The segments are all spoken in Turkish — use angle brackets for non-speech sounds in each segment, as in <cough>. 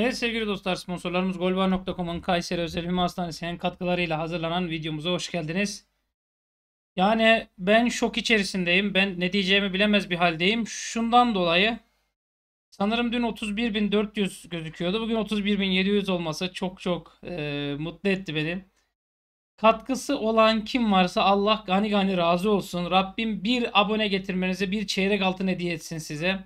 Evet sevgili dostlar sponsorlarımız golbar.com'un Kayseri Özel Hüme Hastanesi'nin katkılarıyla hazırlanan videomuza hoş geldiniz. Yani ben şok içerisindeyim. Ben ne diyeceğimi bilemez bir haldeyim. Şundan dolayı sanırım dün 31.400 gözüküyordu. Bugün 31.700 olması çok çok e, mutlu etti beni. Katkısı olan kim varsa Allah gani gani razı olsun. Rabbim bir abone getirmenize bir çeyrek altın hediye etsin size.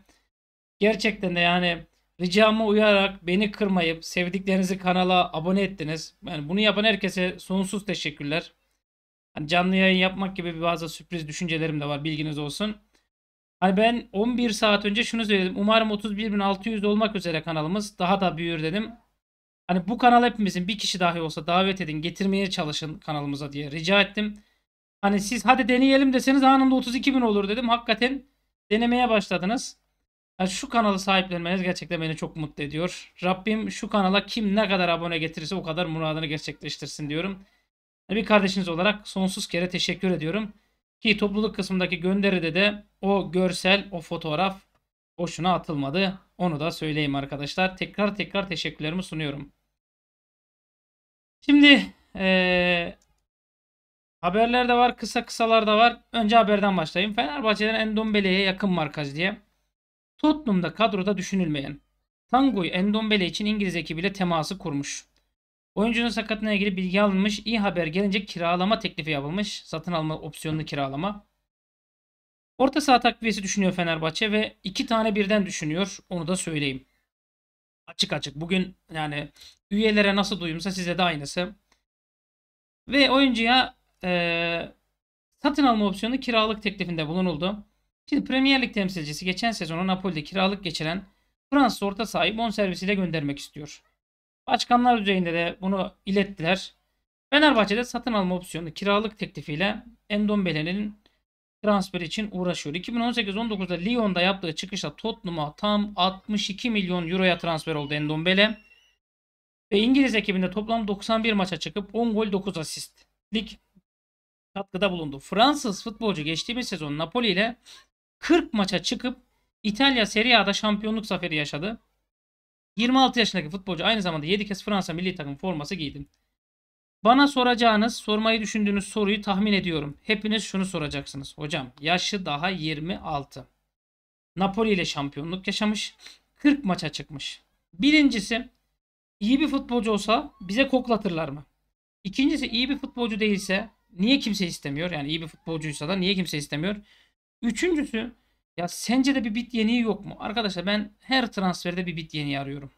Gerçekten de yani Ricama uyararak beni kırmayıp sevdiklerinizi kanala abone ettiniz. Yani bunu yapan herkese sonsuz teşekkürler. Hani canlı yayın yapmak gibi bazı sürpriz düşüncelerim de var bilginiz olsun. Hani ben 11 saat önce şunu söyledim. Umarım 31.600 olmak üzere kanalımız daha da büyür dedim. Hani bu kanal hepimizin bir kişi dahi olsa davet edin getirmeye çalışın kanalımıza diye rica ettim. Hani siz hadi deneyelim deseniz anında 32.000 olur dedim. Hakikaten denemeye başladınız. Yani şu kanalı sahiplenmeniz gerçekten beni çok mutlu ediyor. Rabbim şu kanala kim ne kadar abone getirirse o kadar muradını gerçekleştirsin diyorum. Yani bir kardeşiniz olarak sonsuz kere teşekkür ediyorum. Ki topluluk kısmındaki gönderide de o görsel, o fotoğraf boşuna atılmadı. Onu da söyleyeyim arkadaşlar. Tekrar tekrar teşekkürlerimi sunuyorum. Şimdi ee, haberler de var, kısa kısalar da var. Önce haberden başlayayım. Fenerbahçe'den Endombele'ye yakın markaj diye Tottenham'da kadroda düşünülmeyen. Tango'yu Endombele için İngiliz ekibiyle teması kurmuş. Oyuncunun sakatlığına ilgili bilgi alınmış. İyi haber gelince kiralama teklifi yapılmış. Satın alma opsiyonlu kiralama. Orta saha takviyesi düşünüyor Fenerbahçe ve iki tane birden düşünüyor. Onu da söyleyeyim. Açık açık. Bugün yani üyelere nasıl duyumsa size de aynısı. Ve oyuncuya e, satın alma opsiyonu kiralık teklifinde bulunuldu. Şimdi Premier Lig temsilcisi geçen sezonu Napoli'de kiralık geçiren Fransız orta sahibi bonservisiyle göndermek istiyor. Başkanlar düzeyinde de bunu ilettiler. Fenerbahçe'de satın alma opsiyonu kiralık teklifiyle Endombele'nin transfer için uğraşıyor. 2018-19'da Lyon'da yaptığı çıkışta Tottenham'a tam 62 milyon euroya transfer oldu Endombele. Ve İngiliz ekibinde toplam 91 maça çıkıp 10 gol 9 asistlik katkıda bulundu. Fransız futbolcu geçtiğimiz sezon Napoli ile 40 maça çıkıp İtalya Serie A'da şampiyonluk zaferi yaşadı. 26 yaşındaki futbolcu aynı zamanda 7 kez Fransa milli takım forması giydi. Bana soracağınız, sormayı düşündüğünüz soruyu tahmin ediyorum. Hepiniz şunu soracaksınız. Hocam yaşı daha 26. Napoli ile şampiyonluk yaşamış. 40 maça çıkmış. Birincisi iyi bir futbolcu olsa bize koklatırlar mı? İkincisi iyi bir futbolcu değilse niye kimse istemiyor? Yani iyi bir futbolcuysa da niye kimse istemiyor? Üçüncüsü ya sence de bir bit yeniği yok mu? Arkadaşlar ben her transferde bir bit yeniği arıyorum.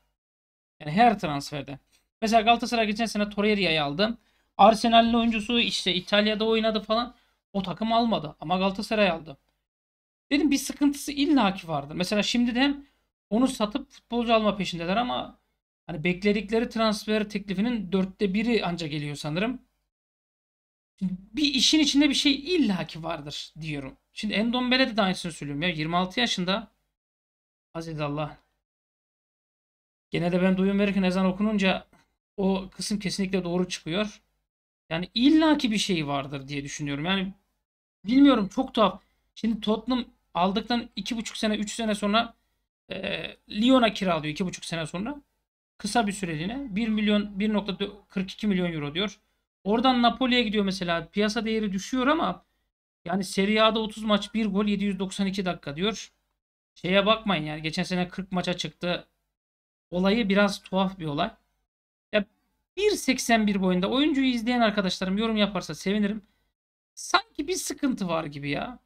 Yani her transferde. Mesela Galatasaray geçen sene Torreira'yı aldı. Arsenal'in oyuncusu işte İtalya'da oynadı falan. O takım almadı ama Galatasaray aldı. Dedim bir sıkıntısı illaki vardır. Mesela şimdi de hem onu satıp futbolcu alma peşindeler ama hani bekledikleri transfer teklifinin dörtte biri anca geliyor sanırım bir işin içinde bir şey illaki vardır diyorum. Şimdi Endombele de aynısını söylüyorum ya. 26 yaşında Aziz Allah. Gene de ben duyum verirken ezan okununca o kısım kesinlikle doğru çıkıyor. Yani illaki bir şey vardır diye düşünüyorum. Yani bilmiyorum çok tuhaf. Şimdi Tottenham aldıktan 2,5 sene 3 sene sonra e, Lyon'a kiralıyor 2,5 sene sonra. Kısa bir süreliğine 1 milyon 1.42 milyon euro diyor. Oradan Napoli'ye gidiyor mesela. Piyasa değeri düşüyor ama yani Serie A'da 30 maç 1 gol 792 dakika diyor. Şeye bakmayın yani geçen sene 40 maça çıktı. Olayı biraz tuhaf bir olay. Ya 1.81 boyunda oyuncuyu izleyen arkadaşlarım yorum yaparsa sevinirim. Sanki bir sıkıntı var gibi ya.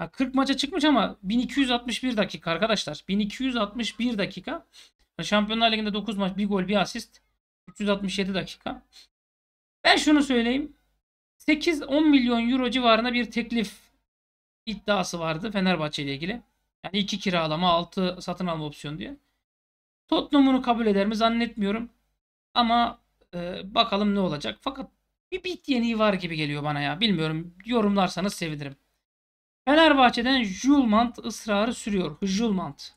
ya 40 maça çıkmış ama 1261 dakika arkadaşlar. 1261 dakika. Şampiyonlar Ligi'nde 9 maç 1 gol 1 asist. 367 dakika. Ben şunu söyleyeyim. 8-10 milyon euro civarında bir teklif iddiası vardı Fenerbahçe ile ilgili. Yani iki kiralama, altı satın alma opsiyonu diye. Tottenham'ını kabul eder mi zannetmiyorum. Ama e, bakalım ne olacak. Fakat bir bit yeniği var gibi geliyor bana ya. Bilmiyorum. Yorumlarsanız sevinirim. Fenerbahçe'den Julmant ısrarı sürüyor. Julmant.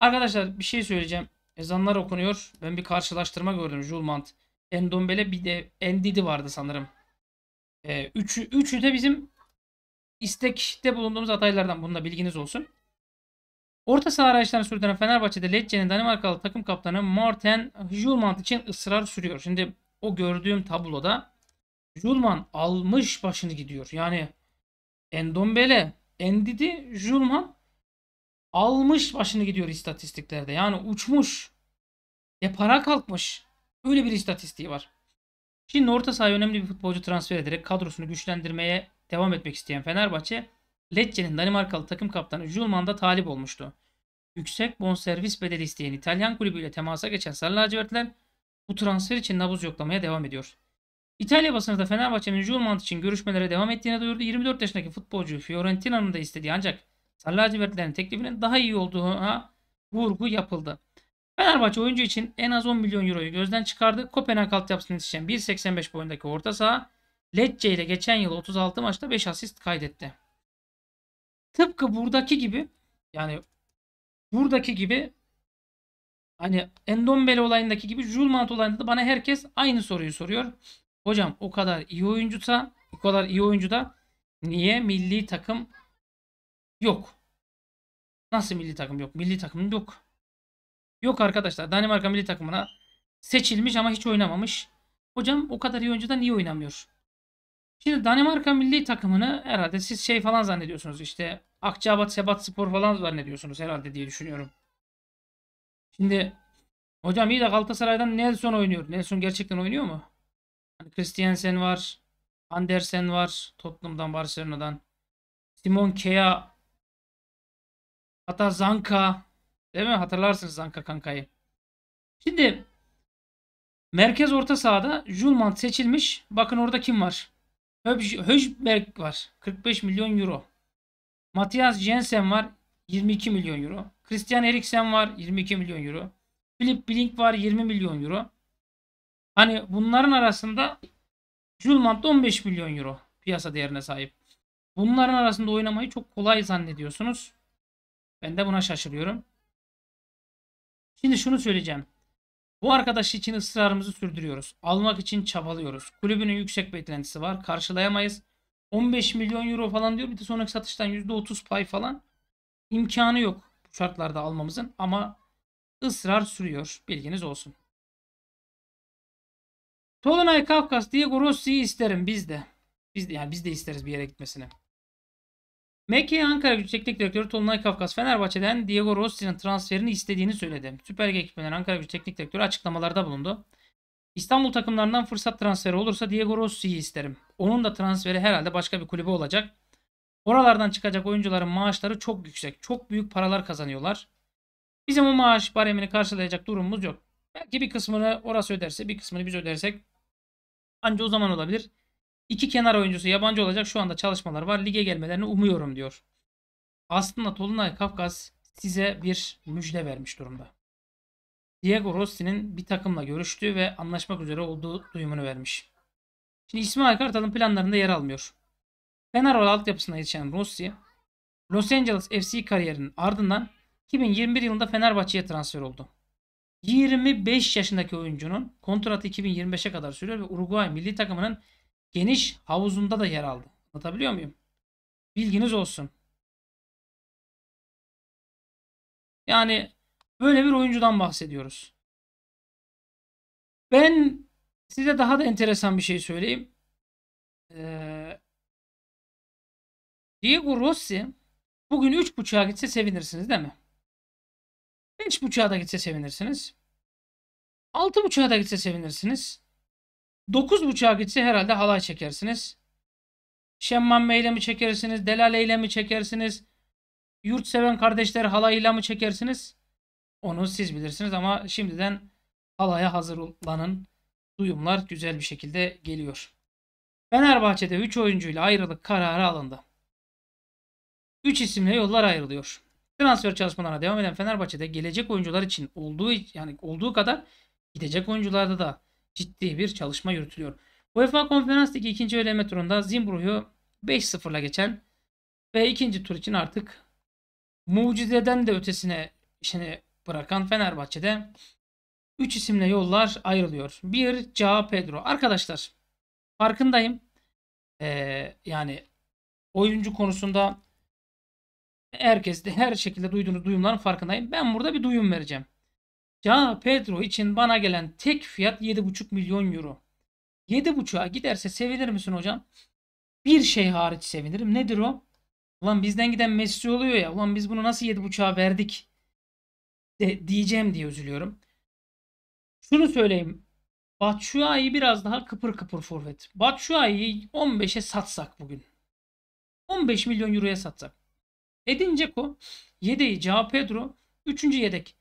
Arkadaşlar bir şey söyleyeceğim. Ezanlar okunuyor. Ben bir karşılaştırma gördüm Julmant. Endombele bir de Endidi vardı sanırım. E, üçü, üçü de bizim istekte bulunduğumuz adaylardan. bunda bilginiz olsun. Orta saha araçlarını sürdüren Fenerbahçe'de Lecce'nin Danimarkalı takım kaptanı Morten Julman için ısrar sürüyor. Şimdi o gördüğüm tabloda Julman almış başını gidiyor. Yani Endombele, Endidi, Julman almış başını gidiyor istatistiklerde. Yani uçmuş. depara kalkmış. Öyle bir istatistiği var. Şimdi orta sahaya önemli bir futbolcu transfer ederek kadrosunu güçlendirmeye devam etmek isteyen Fenerbahçe, Lecce'nin Danimarkalı takım kaptanı Julman'da talip olmuştu. Yüksek bonservis bedeli isteyen İtalyan kulübüyle temasa geçen Sarı Lacivertler bu transfer için nabız yoklamaya devam ediyor. İtalya basınında Fenerbahçe'nin Julmant için görüşmelere devam ettiğini duyurdu. 24 yaşındaki futbolcu Fiorentina'nın da istediği ancak Sarı Lacivertlerin teklifinin daha iyi olduğuna vurgu yapıldı. Fenerbahçe oyuncu için en az 10 milyon euroyu gözden çıkardı. Kopenhag altyapısını yetişen 1.85 boyundaki orta saha Lecce ile geçen yıl 36 maçta 5 asist kaydetti. Tıpkı buradaki gibi yani buradaki gibi hani Endombele olayındaki gibi Julmant olayında da bana herkes aynı soruyu soruyor. Hocam o kadar iyi oyuncusa o kadar iyi oyuncu da niye milli takım yok? Nasıl milli takım yok? Milli takım yok. Yok arkadaşlar Danimarka milli takımına seçilmiş ama hiç oynamamış. Hocam o kadar iyi oyuncu da niye oynamıyor? Şimdi Danimarka milli takımını herhalde siz şey falan zannediyorsunuz işte Akçabat Sebat Spor falan zannediyorsunuz herhalde diye düşünüyorum. Şimdi hocam iyi de Galatasaray'dan Nelson oynuyor. Nelson gerçekten oynuyor mu? Hani Christiansen var. Andersen var. Tottenham'dan Barcelona'dan. Simon Kea. Hatta Zanka. Değil mi? Hatırlarsınız Anka Kanka'yı. Şimdi merkez orta sahada Julman seçilmiş. Bakın orada kim var? Höjberg var. 45 milyon euro. Matias Jensen var. 22 milyon euro. Christian Eriksen var. 22 milyon euro. Philip Blink var. 20 milyon euro. Hani bunların arasında Julmant 15 milyon euro piyasa değerine sahip. Bunların arasında oynamayı çok kolay zannediyorsunuz. Ben de buna şaşırıyorum. Şimdi şunu söyleyeceğim. Bu arkadaş için ısrarımızı sürdürüyoruz. Almak için çabalıyoruz. Kulübünün yüksek beklentisi var. Karşılayamayız. 15 milyon euro falan diyor. Bir de sonraki satıştan %30 pay falan. imkanı yok bu şartlarda almamızın. Ama ısrar sürüyor. Bilginiz olsun. Tolunay Kafkas Diego Rossi'yi isterim biz de. Biz de, yani biz de isteriz bir yere gitmesini. MK Ankara Gücü Teknik Direktörü Tolunay Kafkas Fenerbahçe'den Diego Rossi'nin transferini istediğini söyledi. Süper Lig ekibinden Ankara Gücü Teknik Direktörü açıklamalarda bulundu. İstanbul takımlarından fırsat transferi olursa Diego Rossi'yi isterim. Onun da transferi herhalde başka bir kulübe olacak. Oralardan çıkacak oyuncuların maaşları çok yüksek. Çok büyük paralar kazanıyorlar. Bizim o maaş baremini karşılayacak durumumuz yok. Belki bir kısmını orası öderse bir kısmını biz ödersek anca o zaman olabilir. İki kenar oyuncusu yabancı olacak şu anda çalışmalar var. Lige gelmelerini umuyorum diyor. Aslında Tolunay Kafkas size bir müjde vermiş durumda. Diego Rossi'nin bir takımla görüştüğü ve anlaşmak üzere olduğu duyumunu vermiş. Şimdi İsmail Kartal'ın planlarında yer almıyor. Fenerbahçe altyapısına yetişen Rossi, Los Angeles FC kariyerinin ardından 2021 yılında Fenerbahçe'ye transfer oldu. 25 yaşındaki oyuncunun kontratı 2025'e kadar sürüyor ve Uruguay milli takımının geniş havuzunda da yer aldı. Anlatabiliyor muyum? Bilginiz olsun. Yani böyle bir oyuncudan bahsediyoruz. Ben size daha da enteresan bir şey söyleyeyim. Ee, Diego Rossi bugün 3.5'a gitse sevinirsiniz değil mi? 5.5'a da gitse sevinirsiniz. 6.5'a da gitse sevinirsiniz. 9.5'a gitse herhalde halay çekersiniz. Şemmam eylemi çekersiniz. Delal eylemi çekersiniz. Yurtseven kardeşler halayıyla mı çekersiniz? Onu siz bilirsiniz ama şimdiden halaya hazırlanın. Duyumlar güzel bir şekilde geliyor. Fenerbahçe'de 3 oyuncuyla ayrılık kararı alındı. 3 isimle yollar ayrılıyor. Transfer çalışmalarına devam eden Fenerbahçe'de gelecek oyuncular için olduğu yani olduğu kadar gidecek oyuncularda da ciddi bir çalışma yürütülüyor. UEFA Konferans Ligi ikinci eleme turunda Zimbru'yu 5-0'la geçen ve ikinci tur için artık mucizeden de ötesine işini bırakan Fenerbahçe'de 3 isimle yollar ayrılıyor. Bir Ca Pedro. Arkadaşlar farkındayım. Ee, yani oyuncu konusunda herkes de her şekilde duyduğunuz duyumların farkındayım. Ben burada bir duyum vereceğim. Can Pedro için bana gelen tek fiyat 7,5 milyon euro. 7,5'a giderse sevinir misin hocam? Bir şey hariç sevinirim. Nedir o? Ulan bizden giden Messi oluyor ya. Ulan biz bunu nasıl 7,5'a verdik? De, diyeceğim diye üzülüyorum. Şunu söyleyeyim. Batshuayi biraz daha kıpır kıpır forvet. Batshuayi'yi 15'e satsak bugün. 15 milyon euroya satsak. Edin Dzeko, yedeği Cao Pedro, 3. yedek.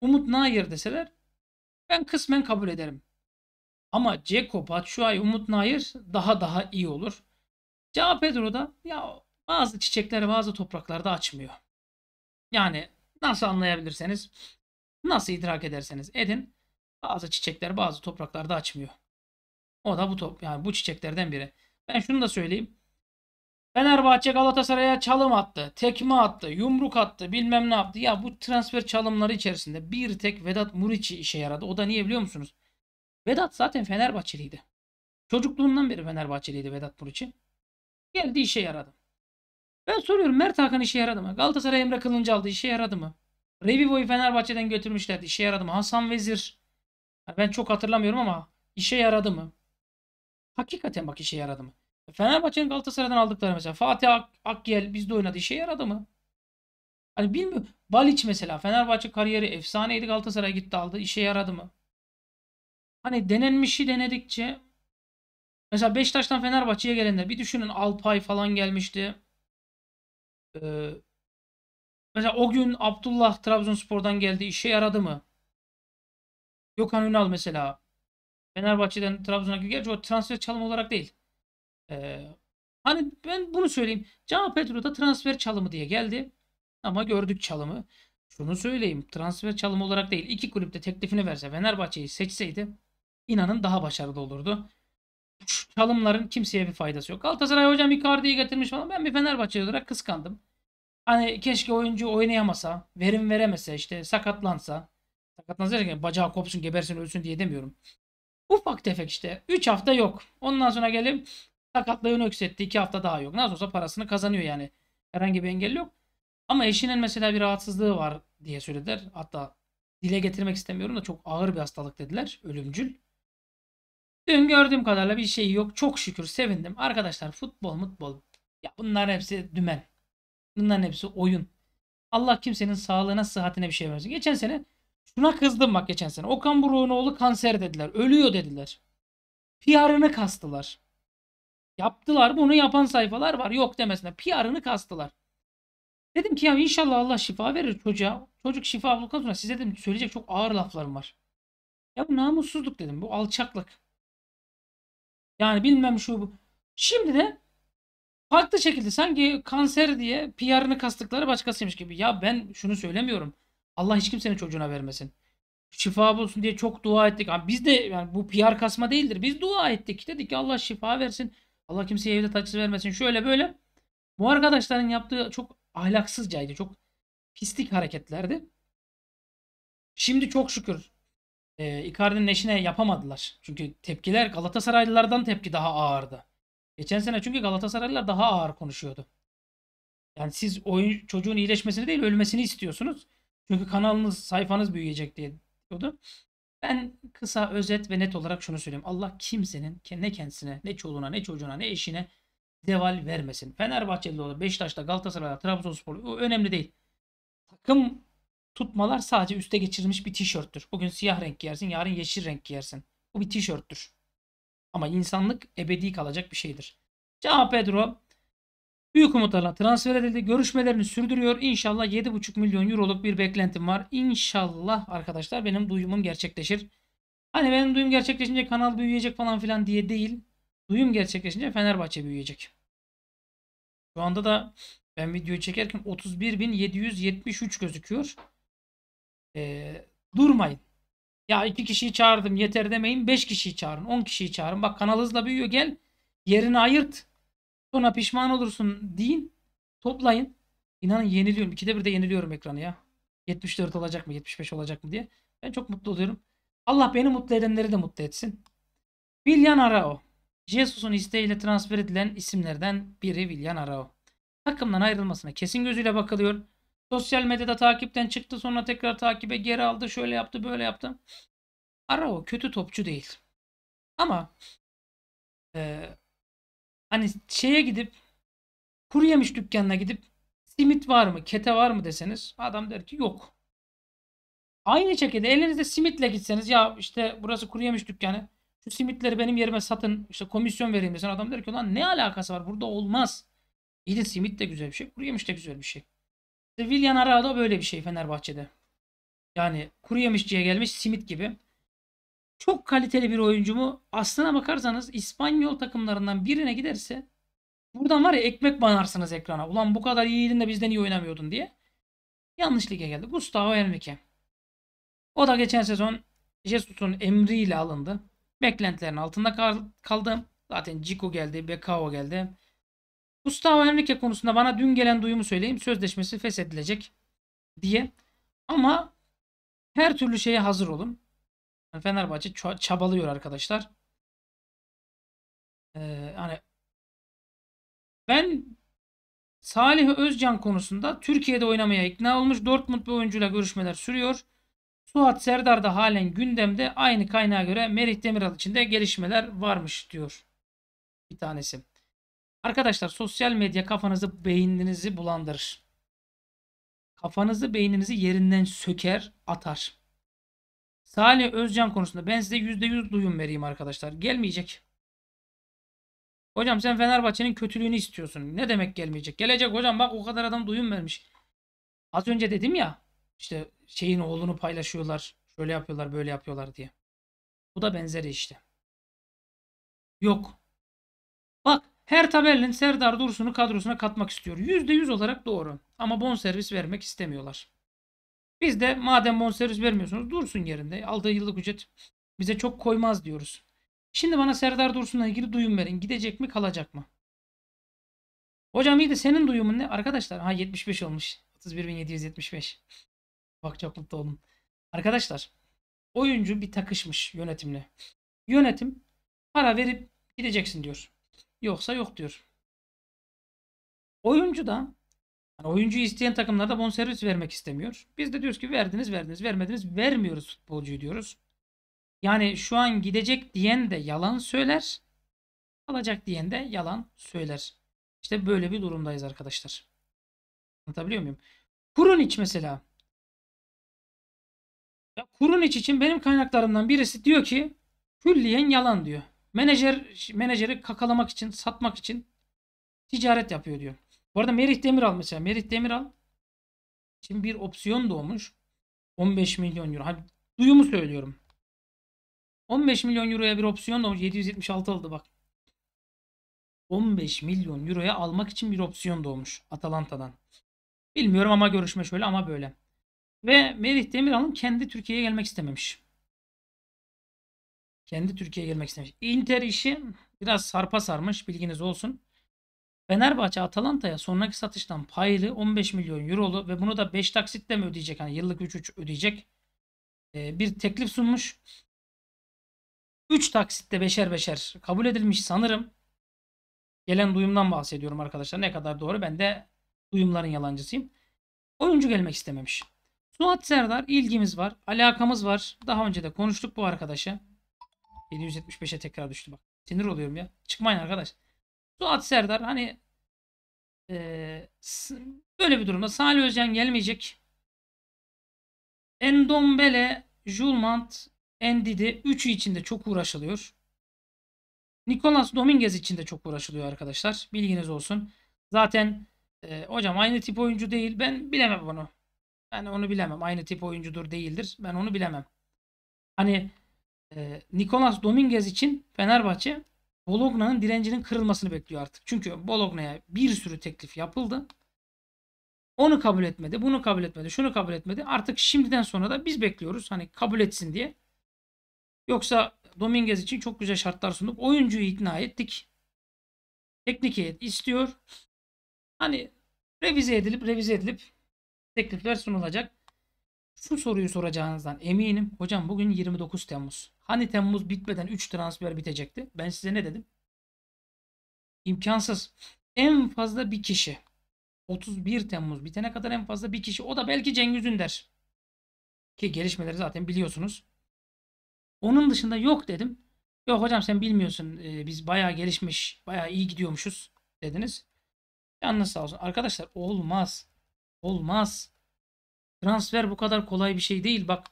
Umut nayır deseler ben kısmen kabul ederim. Ama Ceko, Batshuayi, Umut nayır daha daha iyi olur. Cao da ya bazı çiçekler bazı topraklarda açmıyor. Yani nasıl anlayabilirseniz, nasıl idrak ederseniz edin bazı çiçekler bazı topraklarda açmıyor. O da bu top yani bu çiçeklerden biri. Ben şunu da söyleyeyim. Fenerbahçe Galatasaray'a çalım attı, tekme attı, yumruk attı, bilmem ne yaptı. Ya bu transfer çalımları içerisinde bir tek Vedat Muriçi işe yaradı. O da niye biliyor musunuz? Vedat zaten Fenerbahçeliydi. Çocukluğundan beri Fenerbahçeliydi Vedat Muriçi. Geldi işe yaradı. Ben soruyorum Mert Hakan işe yaradı mı? Galatasaray Emre Kılıncı aldı işe yaradı mı? Revivo'yu Fenerbahçe'den götürmüşlerdi işe yaradı mı? Hasan Vezir. Ben çok hatırlamıyorum ama işe yaradı mı? Hakikaten bak işe yaradı mı? Fenerbahçe'nin Galatasaray'dan aldıkları mesela Fatih Ak Akgel bizde oynadı işe yaradı mı? Hani bilmiyorum. Baliç mesela Fenerbahçe kariyeri efsaneydi Galatasaray gitti aldı işe yaradı mı? Hani denenmişi denedikçe mesela Beşiktaş'tan Fenerbahçe'ye gelenler bir düşünün Alpay falan gelmişti. Ee, mesela o gün Abdullah Trabzonspor'dan geldi işe yaradı mı? Gökhan Ünal mesela Fenerbahçe'den Trabzon'a gerçi o transfer çalım olarak değil. Ee, hani ben bunu söyleyeyim. Cao Pedro'da transfer çalımı diye geldi. Ama gördük çalımı. Şunu söyleyeyim. Transfer çalımı olarak değil. iki kulüpte teklifini verse Fenerbahçe'yi seçseydi inanın daha başarılı olurdu. Şu çalımların kimseye bir faydası yok. Galatasaray hocam Icardi'yi getirmiş falan. Ben bir Fenerbahçe olarak kıskandım. Hani keşke oyuncu oynayamasa, verim veremese, işte sakatlansa. Sakatlansa derken bacağı kopsun, gebersin, ölsün diye demiyorum. Ufak tefek işte. 3 hafta yok. Ondan sonra gelip Sakatlığını öksetti. iki hafta daha yok. Nasıl olsa parasını kazanıyor yani. Herhangi bir engel yok. Ama eşinin mesela bir rahatsızlığı var diye söylediler. Hatta dile getirmek istemiyorum da çok ağır bir hastalık dediler. Ölümcül. Dün gördüğüm kadarıyla bir şey yok. Çok şükür sevindim. Arkadaşlar futbol mutbol. Ya bunlar hepsi dümen. Bunların hepsi oyun. Allah kimsenin sağlığına sıhhatine bir şey vermesin. Geçen sene şuna kızdım bak geçen sene. Okan Buruk'un kanser dediler. Ölüyor dediler. PR'ını kastılar. Yaptılar bunu yapan sayfalar var. Yok demesine PR'ını kastılar. Dedim ki ya inşallah Allah şifa verir çocuğa. Çocuk şifa bulduktan sonra size dedim söyleyecek çok ağır laflarım var. Ya bu namussuzluk dedim. Bu alçaklık. Yani bilmem şu bu. Şimdi de farklı şekilde sanki kanser diye PR'ını kastıkları başkasıymış gibi. Ya ben şunu söylemiyorum. Allah hiç kimsenin çocuğuna vermesin. Şifa bulsun diye çok dua ettik. Abi biz de yani bu PR kasma değildir. Biz dua ettik. Dedik ki Allah şifa versin. Allah kimseye evde taciz vermesin. Şöyle böyle. Bu arkadaşların yaptığı çok ahlaksızcaydı. Çok pislik hareketlerdi. Şimdi çok şükür e, Icardi'nin eşine yapamadılar. Çünkü tepkiler Galatasaraylılardan tepki daha ağırdı. Geçen sene çünkü Galatasaraylılar daha ağır konuşuyordu. Yani siz oyun çocuğun iyileşmesini değil ölmesini istiyorsunuz. Çünkü kanalınız, sayfanız büyüyecek diye diyordu. Ben kısa, özet ve net olarak şunu söyleyeyim. Allah kimsenin kendi kendisine, ne çoluğuna, ne çocuğuna, ne eşine deval vermesin. Fenerbahçe'de olur, Beşiktaş'ta, Galatasaray'da, Trabzonspor'da o önemli değil. Takım tutmalar sadece üste geçirilmiş bir tişörttür. Bugün siyah renk giyersin, yarın yeşil renk giyersin. Bu bir tişörttür. Ama insanlık ebedi kalacak bir şeydir. Can Pedro Büyük komutanla transfer edildi. Görüşmelerini sürdürüyor. İnşallah 7,5 milyon euroluk bir beklentim var. İnşallah arkadaşlar benim duyumum gerçekleşir. Hani benim duyum gerçekleşince kanal büyüyecek falan filan diye değil. Duyum gerçekleşince Fenerbahçe büyüyecek. Şu anda da ben videoyu çekerken 31.773 gözüküyor. Ee, durmayın. Ya iki kişiyi çağırdım yeter demeyin. Beş kişiyi çağırın. on kişiyi çağırın. Bak kanal hızla büyüyor gel. Yerini ayırt. Sonra pişman olursun deyin. Toplayın. İnanın yeniliyorum. İkide bir de yeniliyorum ekranı ya. 74 olacak mı 75 olacak mı diye. Ben çok mutlu oluyorum. Allah beni mutlu edenleri de mutlu etsin. Villan Arao. Jesus'un isteğiyle transfer edilen isimlerden biri Villan Arao. Takımdan ayrılmasına kesin gözüyle bakılıyor. Sosyal medyada takipten çıktı sonra tekrar takibe geri aldı. Şöyle yaptı böyle yaptı. Arao kötü topçu değil. Ama e, hani şeye gidip kuru yemiş dükkanına gidip simit var mı, kete var mı deseniz adam der ki yok. Aynı şekilde elinizde simitle gitseniz ya işte burası kuru yemiş dükkanı şu simitleri benim yerime satın işte komisyon vereyim desen adam der ki lan ne alakası var burada olmaz. İyi simit de güzel bir şey kuru yemiş de güzel bir şey. İşte Villan Arada böyle bir şey Fenerbahçe'de. Yani kuru yemişçiye gelmiş simit gibi çok kaliteli bir oyuncu mu? Aslına bakarsanız İspanyol takımlarından birine giderse buradan var ya ekmek banarsınız ekrana. Ulan bu kadar iyiydin de bizden iyi oynamıyordun diye. Yanlış lige geldi. Gustavo Henrique. O da geçen sezon Jesus'un emriyle alındı. Beklentilerin altında kaldı. Zaten Cico geldi, Bekao geldi. Gustavo Henrique konusunda bana dün gelen duyumu söyleyeyim. Sözleşmesi feshedilecek diye. Ama her türlü şeye hazır olun. Fenerbahçe çabalıyor arkadaşlar. Ee, hani ben Salih Özcan konusunda Türkiye'de oynamaya ikna olmuş Dortmund bir oyuncuyla görüşmeler sürüyor. Suat Serdar da halen gündemde aynı kaynağa göre Merih Demiral için de gelişmeler varmış diyor bir tanesi. Arkadaşlar sosyal medya kafanızı beyninizi bulandırır. Kafanızı beyninizi yerinden söker atar. Salih Özcan konusunda ben size %100 duyum vereyim arkadaşlar. Gelmeyecek. Hocam sen Fenerbahçe'nin kötülüğünü istiyorsun. Ne demek gelmeyecek? Gelecek hocam bak o kadar adam duyum vermiş. Az önce dedim ya işte şeyin oğlunu paylaşıyorlar. Şöyle yapıyorlar böyle yapıyorlar diye. Bu da benzeri işte. Yok. Bak her tabelin Serdar Dursun'u kadrosuna katmak istiyor. %100 olarak doğru. Ama bon servis vermek istemiyorlar. Biz de madem bonservis vermiyorsunuz dursun yerinde. Aldığı yıllık ücret bize çok koymaz diyoruz. Şimdi bana Serdar Dursun'la ilgili duyum verin. Gidecek mi kalacak mı? Hocam iyi de senin duyumun ne? Arkadaşlar ha 75 olmuş. 31.775. Bak çok mutlu oldum. Arkadaşlar oyuncu bir takışmış yönetimle. Yönetim para verip gideceksin diyor. Yoksa yok diyor. Oyuncu da yani oyuncuyu isteyen takımlar da bonservis vermek istemiyor. Biz de diyoruz ki verdiniz verdiniz vermediniz vermiyoruz futbolcuyu diyoruz. Yani şu an gidecek diyen de yalan söyler. Alacak diyen de yalan söyler. İşte böyle bir durumdayız arkadaşlar. Anlatabiliyor muyum? Kurun iç mesela. Ya kurun iç için benim kaynaklarımdan birisi diyor ki külliyen yalan diyor. Menajer menajeri kakalamak için, satmak için ticaret yapıyor diyor. Bu arada Merih Demiral mesela. Merih Demiral şimdi bir opsiyon doğmuş. 15 milyon euro. Hani duyumu söylüyorum. 15 milyon euroya bir opsiyon doğmuş. 776 aldı bak. 15 milyon euroya almak için bir opsiyon doğmuş Atalanta'dan. Bilmiyorum ama görüşme şöyle ama böyle. Ve Merih Demiral'ın kendi Türkiye'ye gelmek istememiş. Kendi Türkiye'ye gelmek istemiş. Inter işi biraz sarpa sarmış bilginiz olsun. Fenerbahçe Atalanta'ya sonraki satıştan paylı 15 milyon eurolu ve bunu da 5 taksitle mi ödeyecek? Hani yıllık 3-3 ödeyecek. Ee, bir teklif sunmuş. 3 taksitle beşer beşer kabul edilmiş sanırım. Gelen duyumdan bahsediyorum arkadaşlar. Ne kadar doğru ben de duyumların yalancısıyım. Oyuncu gelmek istememiş. Suat Serdar ilgimiz var. Alakamız var. Daha önce de konuştuk bu arkadaşı. 775'e tekrar düştü bak. Sinir oluyorum ya. Çıkmayın arkadaş. Suat Serdar hani e, böyle bir durumda Salih Özcan gelmeyecek. Endombele, Julmant, Endidi 3'ü içinde çok uğraşılıyor. Nicolas Dominguez için de çok uğraşılıyor arkadaşlar. Bilginiz olsun. Zaten e, hocam aynı tip oyuncu değil. Ben bilemem bunu. Ben onu bilemem. Aynı tip oyuncudur değildir. Ben onu bilemem. Hani e, Nicolas Dominguez için Fenerbahçe Bologna'nın direncinin kırılmasını bekliyor artık. Çünkü Bologna'ya bir sürü teklif yapıldı. Onu kabul etmedi, bunu kabul etmedi, şunu kabul etmedi. Artık şimdiden sonra da biz bekliyoruz hani kabul etsin diye. Yoksa Dominguez için çok güzel şartlar sunduk. Oyuncuyu ikna ettik. Teknik heyet istiyor. Hani revize edilip revize edilip teklifler sunulacak. Şu soruyu soracağınızdan eminim. Hocam bugün 29 Temmuz. Hani Temmuz bitmeden 3 transfer bitecekti? Ben size ne dedim? İmkansız. En fazla bir kişi. 31 Temmuz bitene kadar en fazla bir kişi. O da belki Cengiz Ünder. Ki gelişmeleri zaten biliyorsunuz. Onun dışında yok dedim. Yok hocam sen bilmiyorsun. Ee, biz bayağı gelişmiş, bayağı iyi gidiyormuşuz dediniz. Yalnız sağ olsun. Arkadaşlar olmaz. Olmaz. Transfer bu kadar kolay bir şey değil. Bak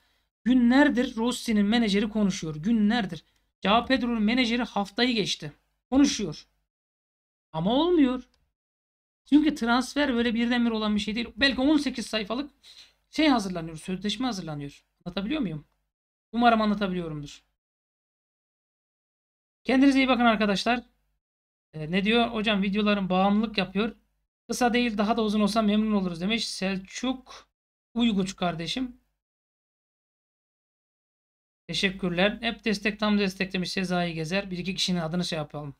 günlerdir Rossi'nin menajeri konuşuyor. Günlerdir. Cao Pedro'nun menajeri haftayı geçti. Konuşuyor. Ama olmuyor. Çünkü transfer böyle birdenbire olan bir şey değil. Belki 18 sayfalık şey hazırlanıyor. Sözleşme hazırlanıyor. Anlatabiliyor muyum? Umarım anlatabiliyorumdur. Kendinize iyi bakın arkadaşlar. Ee, ne diyor? Hocam videoların bağımlılık yapıyor. Kısa değil daha da uzun olsa memnun oluruz demiş. Selçuk Uyguç kardeşim. Teşekkürler. Hep destek tam desteklemiş Sezai Gezer. Bir iki kişinin adını şey yapalım.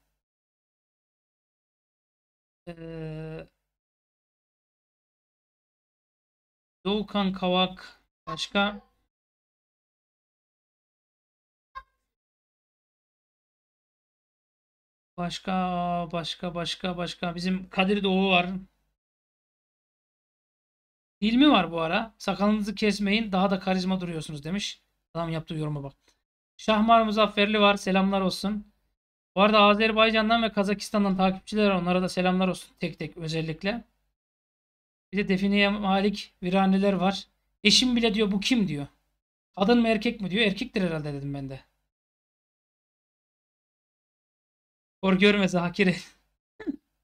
Ee, Doğukan Kavak. Başka? Başka, başka, başka, başka. Bizim Kadir Doğu var. Hilmi var bu ara. Sakalınızı kesmeyin daha da karizma duruyorsunuz demiş. Adam yaptığı yoruma bak. Şahmar Muzafferli var. Selamlar olsun. Bu arada Azerbaycan'dan ve Kazakistan'dan takipçiler Onlara da selamlar olsun tek tek özellikle. Bir de defineye malik viraneler var. Eşim bile diyor bu kim diyor. Kadın mı erkek mi diyor. Erkektir herhalde dedim ben de. Hor görme Zakir.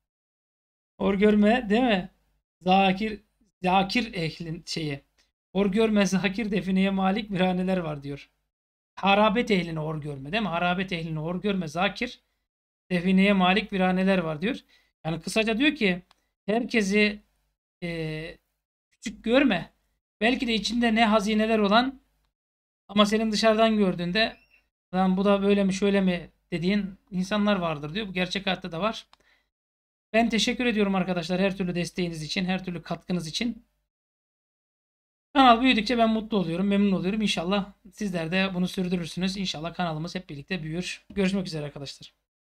<laughs> Hor görme değil mi? Zakir Zakir ehlin şeyi. Hor görme zakir defineye malik birhaneler var diyor. Harabet ehlini hor görme değil mi? Harabet ehlini hor görme zakir defineye malik birhaneler var diyor. Yani kısaca diyor ki herkesi e, küçük görme. Belki de içinde ne hazineler olan ama senin dışarıdan gördüğünde lan bu da böyle mi şöyle mi dediğin insanlar vardır diyor. Bu gerçek hayatta da var. Ben teşekkür ediyorum arkadaşlar her türlü desteğiniz için, her türlü katkınız için. Kanal büyüdükçe ben mutlu oluyorum, memnun oluyorum. İnşallah sizler de bunu sürdürürsünüz. İnşallah kanalımız hep birlikte büyür. Görüşmek üzere arkadaşlar.